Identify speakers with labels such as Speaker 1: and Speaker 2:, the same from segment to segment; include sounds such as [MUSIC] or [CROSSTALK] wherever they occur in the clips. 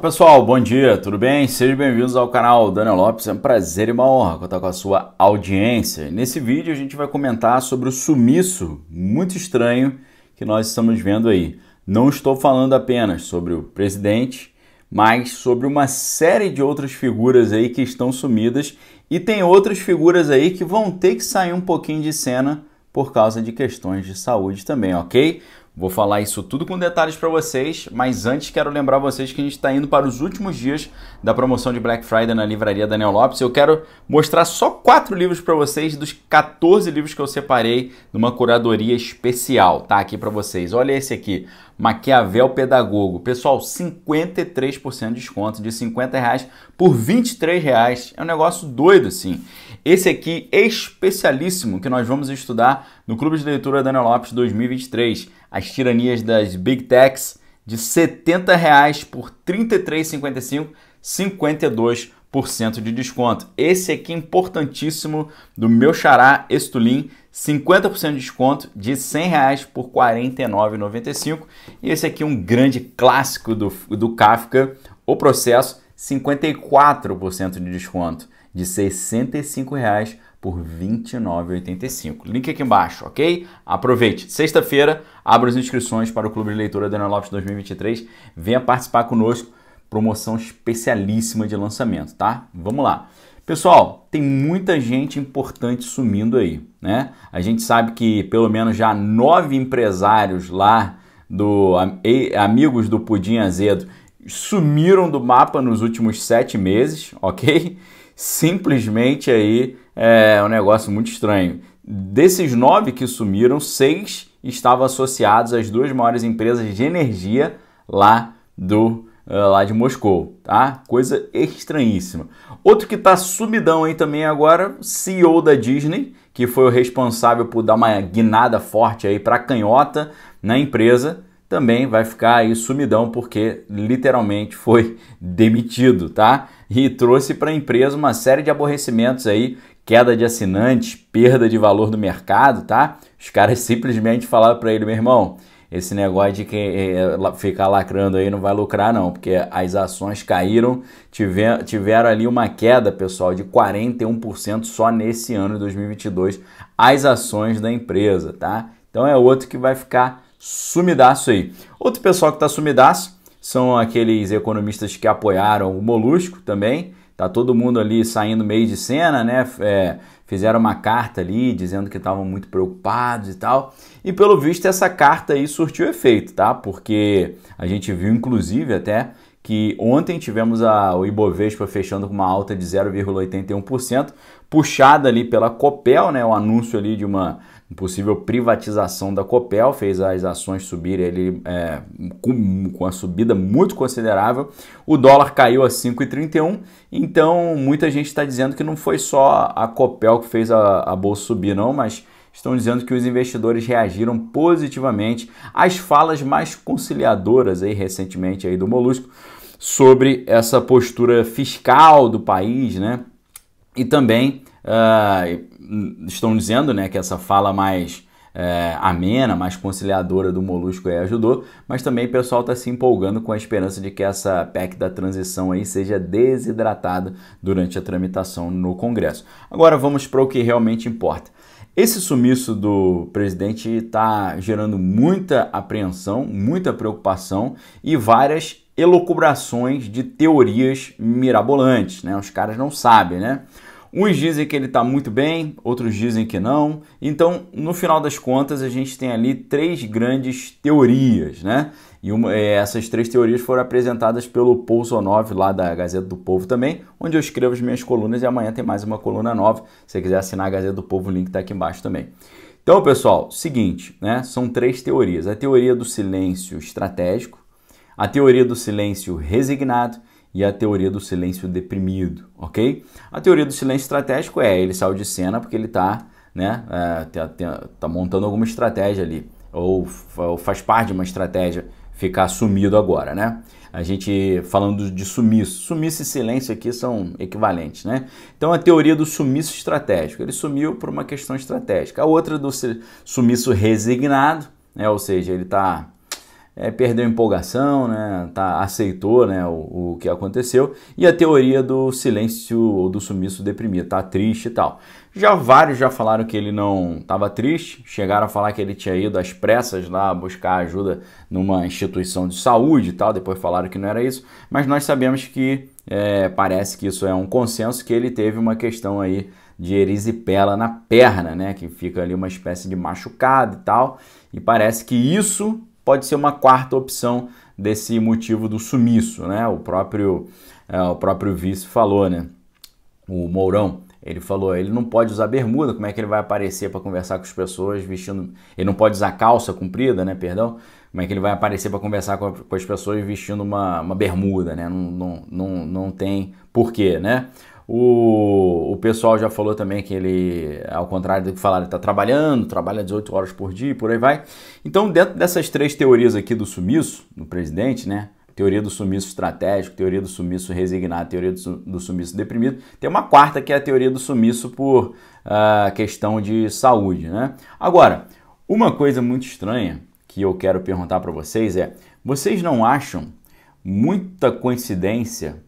Speaker 1: Olá pessoal, bom dia, tudo bem? Sejam bem-vindos ao canal Daniel Lopes, é um prazer e uma honra contar com a sua audiência. Nesse vídeo a gente vai comentar sobre o sumiço muito estranho que nós estamos vendo aí. Não estou falando apenas sobre o presidente, mas sobre uma série de outras figuras aí que estão sumidas e tem outras figuras aí que vão ter que sair um pouquinho de cena por causa de questões de saúde também, ok? Vou falar isso tudo com detalhes para vocês, mas antes quero lembrar vocês que a gente está indo para os últimos dias da promoção de Black Friday na livraria Daniel Lopes. Eu quero mostrar só quatro livros para vocês dos 14 livros que eu separei numa curadoria especial, tá? Aqui para vocês. Olha esse aqui, Maquiavel Pedagogo. Pessoal, 53% de desconto, de 50 reais por 23 reais. É um negócio doido, sim. Esse aqui é especialíssimo que nós vamos estudar no Clube de Leitura Daniel Lopes 2023 as tiranias das Big Techs de R$ 70,00 por R$ 33,55, 52% de desconto. Esse aqui é importantíssimo do meu xará Estulin, 50% de desconto de R$ 100,00 por R$ 49,95. E esse aqui é um grande clássico do, do Kafka, o processo, 54% de desconto de R$ 65,00 por R$ 29,85. Link aqui embaixo, ok? Aproveite. Sexta-feira, abra as inscrições para o Clube de Leitura Daniel Lopes 2023. Venha participar conosco. Promoção especialíssima de lançamento, tá? Vamos lá. Pessoal, tem muita gente importante sumindo aí, né? A gente sabe que pelo menos já nove empresários lá do amigos do Pudim Azedo sumiram do mapa nos últimos sete meses, ok? Simplesmente aí é um negócio muito estranho. Desses nove que sumiram, seis estavam associados às duas maiores empresas de energia lá do eh, lá de Moscou, tá? Coisa estranhíssima. Outro que tá sumidão aí também agora, CEO da Disney, que foi o responsável por dar uma guinada forte aí para canhota na empresa, também vai ficar aí sumidão porque literalmente foi [LAUGHS] demitido, tá? E trouxe para a empresa uma série de aborrecimentos aí queda de assinantes, perda de valor do mercado, tá? Os caras [LAUGHS] simplesmente falaram para ele, meu irmão, esse negócio de que é, é, ficar lacrando aí não vai lucrar não, porque as ações caíram, tiver, tiveram ali uma queda, pessoal, de 41% só nesse ano de 2022, as ações da empresa, tá? Então é outro que vai ficar sumidaço aí. Outro pessoal que está sumidaço são aqueles economistas que apoiaram o Molusco também, Tá todo mundo ali saindo meio de cena, né? É, fizeram uma carta ali dizendo que estavam muito preocupados e tal. E pelo visto essa carta aí surtiu efeito, tá? Porque a gente viu inclusive até que ontem tivemos a, o Ibovespa fechando com uma alta de 0,81%, puxada ali pela Copel, né, o anúncio ali de uma possível privatização da Copel, fez as ações subirem ele, é, com, com uma subida muito considerável. O dólar caiu a 5,31, então muita gente está dizendo que não foi só a Copel que fez a, a bolsa subir, não, mas estão dizendo que os investidores reagiram positivamente às falas mais conciliadoras aí recentemente aí do Molusco sobre essa postura fiscal do país, né? E também ah, hum, estão dizendo né, que essa fala mais é, amena, mais conciliadora do Molusco aí ajudou, mas também o pessoal está se empolgando com a esperança de que essa PEC da transição aí seja desidratada durante a tramitação no Congresso. Agora vamos para o que realmente importa. Esse sumiço do presidente está gerando muita apreensão, muita preocupação e várias elucubrações de teorias mirabolantes, né? Os caras não sabem, né? Uns dizem que ele está muito bem, outros dizem que não. Então, no final das contas, a gente tem ali três grandes teorias, né? E uma, é, essas três teorias foram apresentadas pelo 9, lá da Gazeta do Povo também, onde eu escrevo as minhas colunas e amanhã tem mais uma coluna nova. Se você quiser assinar a Gazeta do Povo, o link está aqui embaixo também. Então, pessoal, seguinte, né? São três teorias: a teoria do silêncio estratégico, a teoria do silêncio resignado e a teoria do silêncio deprimido, ok? A teoria do silêncio estratégico é ele saiu de cena porque ele está né, é, tá, tá, tá montando alguma estratégia ali, ou, ou faz parte de uma estratégia ficar sumido agora, né? A gente falando de sumiço. Sumiço e silêncio aqui são equivalentes, né? Então a teoria do sumiço estratégico. Ele sumiu por uma questão estratégica. A outra do sumiço resignado, né? ou seja, ele está é, perdeu empolgação, né, tá, aceitou né, o, o, que aconteceu, e a teoria do silêncio ou do sumiço deprimido, tá triste e tal. Já vários já falaram que ele não estava triste, chegaram a falar que ele tinha ido às pressas lá buscar ajuda numa instituição de saúde e tal, depois falaram que não era isso, mas nós sabemos que é, parece que isso é um consenso, que ele teve uma questão aí de erisipela na perna, né, que fica ali uma espécie de machucado e tal, e parece que isso pode ser uma quarta opção desse motivo do sumiço, né? O próprio, é, o próprio vice falou, né? O Mourão. Ele falou, ele não pode usar bermuda, como é que ele vai aparecer para conversar com as pessoas vestindo... Ele não pode usar calça comprida, né, perdão? Como é que ele vai aparecer para conversar com, a, com, as pessoas vestindo uma, uma bermuda, né? Não, não, não, não tem porquê, né? O, o pessoal já falou também que ele, ao contrário do que falaram, está trabalhando, trabalha 18 horas por dia, e por aí vai. Então, dentro dessas três teorias aqui do sumiço, do presidente, né? Teoria do sumiço estratégico, teoria do sumiço resignado, teoria do sumiço deprimido. Tem uma quarta que é a teoria do sumiço por uh, questão de saúde, né? Agora, uma coisa muito estranha que eu quero perguntar para vocês é: vocês não acham muita coincidência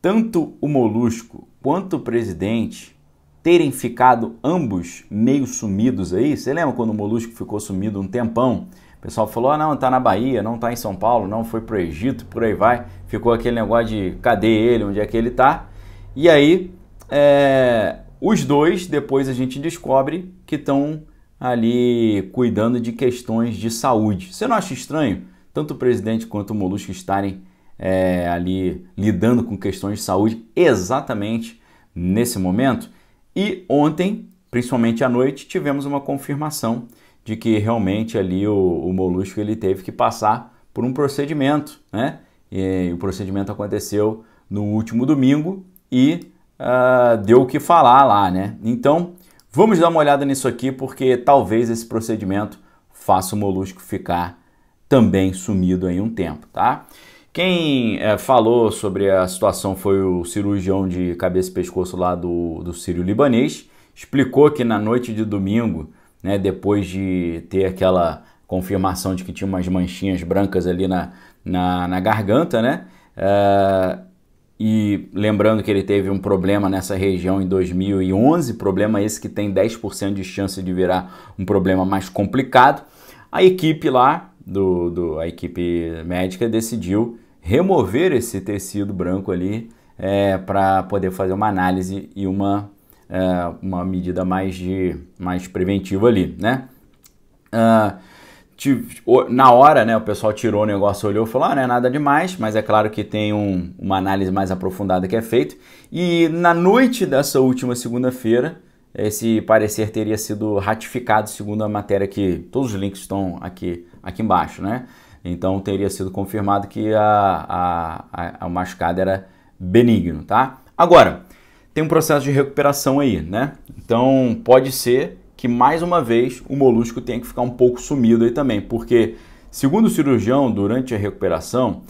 Speaker 1: tanto o Molusco quanto o presidente terem ficado ambos meio sumidos aí. Você lembra quando o Molusco ficou sumido um tempão? O pessoal falou: ah, não, tá na Bahia, não tá em São Paulo, não foi pro Egito, por aí vai. Ficou aquele negócio de cadê ele, onde é que ele tá? E aí, é, os dois, depois a gente descobre que estão ali cuidando de questões de saúde. Você não acha estranho tanto o presidente quanto o Molusco estarem é, ali lidando com questões de saúde exatamente nesse momento. E ontem, principalmente à noite, tivemos uma confirmação de que realmente ali o, o molusco ele teve que passar por um procedimento, né? E, o procedimento aconteceu no último domingo e uh, deu o que falar lá, né? Então vamos dar uma olhada nisso aqui porque talvez esse procedimento faça o molusco ficar também sumido em um tempo, tá? Quem é, falou sobre a situação foi o cirurgião de cabeça e pescoço lá do, do Sírio Libanês. Explicou que na noite de domingo, né, depois de ter aquela confirmação de que tinha umas manchinhas brancas ali na, na, na garganta, né? É, e lembrando que ele teve um problema nessa região em 2011, problema esse que tem 10% de chance de virar um problema mais complicado. A equipe lá do, do, a equipe médica decidiu remover esse tecido branco ali é, para poder fazer uma análise e uma, é, uma medida mais, de, mais preventiva ali, né? Uh, na hora, né, o pessoal tirou o negócio, olhou e falou, ah, não é nada demais, mas é claro que tem um, uma análise mais aprofundada que é feita. E na noite dessa última segunda-feira, esse parecer teria sido ratificado segundo a matéria que todos os links estão aqui aqui embaixo, né? Então teria sido confirmado que a, a, a machucada era benigno, tá? Agora, tem um processo de recuperação aí, né? Então pode ser que mais uma vez o molusco tenha que ficar um pouco sumido aí também, porque segundo o cirurgião, durante a recuperação,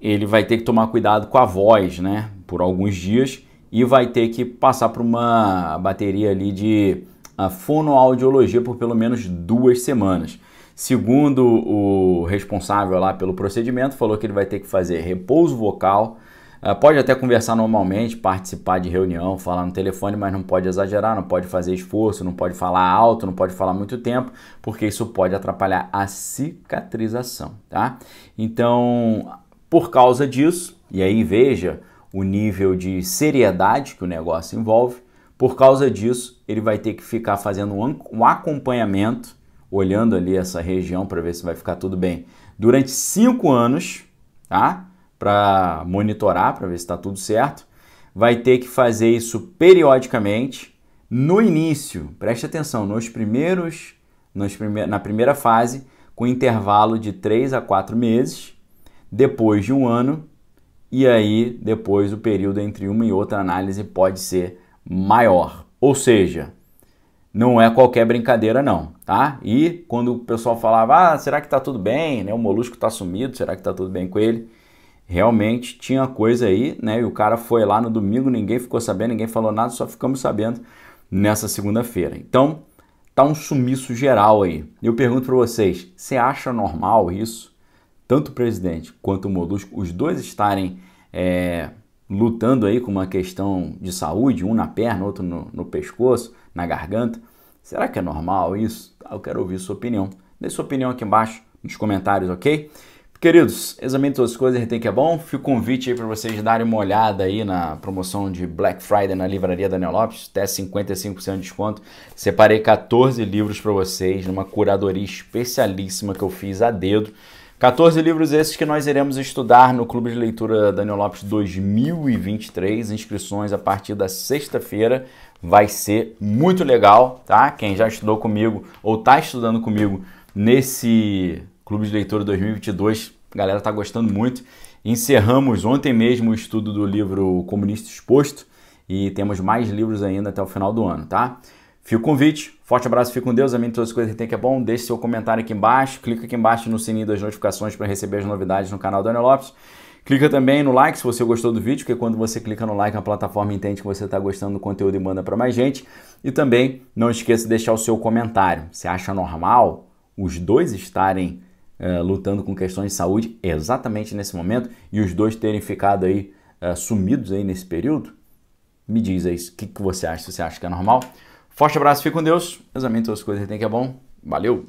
Speaker 1: ele vai ter que tomar cuidado com a voz, né? Por alguns dias e vai ter que passar por uma bateria ali de ah, fonoaudiologia por pelo menos duas semanas. Segundo o responsável lá pelo procedimento, falou que ele vai ter que fazer repouso vocal, ah, pode até conversar normalmente, participar de reunião, falar no telefone, mas não pode exagerar, não pode fazer esforço, não pode falar alto, não pode falar muito tempo, porque isso pode atrapalhar a cicatrização, tá? Então, por causa disso, e aí veja o nível de seriedade que o negócio envolve, por causa disso, ele vai ter que ficar fazendo um acompanhamento olhando ali essa região para ver se vai ficar tudo bem durante cinco anos, tá? Para monitorar, para ver se está tudo certo. Vai ter que fazer isso periodicamente. No início, preste atenção, nos primeiros, nos prime na primeira fase, com intervalo de três a quatro meses, depois de um ano, e aí depois o período entre uma e outra análise pode ser maior. Ou seja, não é qualquer brincadeira não, tá? E quando o pessoal falava, ah, será que tá tudo bem, né? O molusco tá sumido, será que tá tudo bem com ele? Realmente tinha coisa aí, né? E o cara foi lá no domingo, ninguém ficou sabendo, ninguém falou nada, só ficamos sabendo nessa segunda-feira. Então, tá um sumiço geral aí. Eu pergunto para vocês, você acha normal isso? Tanto o presidente quanto o molusco, os dois estarem é, lutando aí com uma questão de saúde, um na perna, outro no, no pescoço, na garganta. Será que é normal isso? Ah, eu quero ouvir sua opinião. Deixe sua opinião aqui embaixo nos comentários, ok? Queridos, examine todas as coisas, tem que é bom. Fico o convite aí para vocês darem uma olhada aí na promoção de Black Friday na livraria Daniel Lopes, até 55% de desconto. Separei 14 livros para vocês numa curadoria especialíssima que eu fiz a dedo. 14 livros esses que nós iremos estudar no Clube de Leitura Daniel Lopes 2023. Inscrições a partir da sexta-feira. Vai ser muito legal, tá? Quem já estudou comigo ou está estudando comigo nesse Clube de Leitura 2022, a galera está gostando muito. Encerramos ontem mesmo o estudo do livro Comunista Exposto e temos mais livros ainda até o final do ano, tá? Fica o convite, forte abraço, fique com Deus, amém todas as coisas que tem que é bom. Deixe seu comentário aqui embaixo, clica aqui embaixo no sininho das notificações para receber as novidades no canal Daniel Lopes. Clica também no like se você gostou do vídeo, porque quando você clica no like a plataforma entende que você está gostando do conteúdo e manda para mais gente. E também não esqueça de deixar o seu comentário. Você acha normal os dois estarem eh, lutando com questões de saúde exatamente nesse momento e os dois terem ficado aí eh, sumidos aí nesse período? Me diz aí o que, que você acha, você acha que é normal. Forte abraço, fique com Deus. Examine todas as coisas, tem que é bom. Valeu!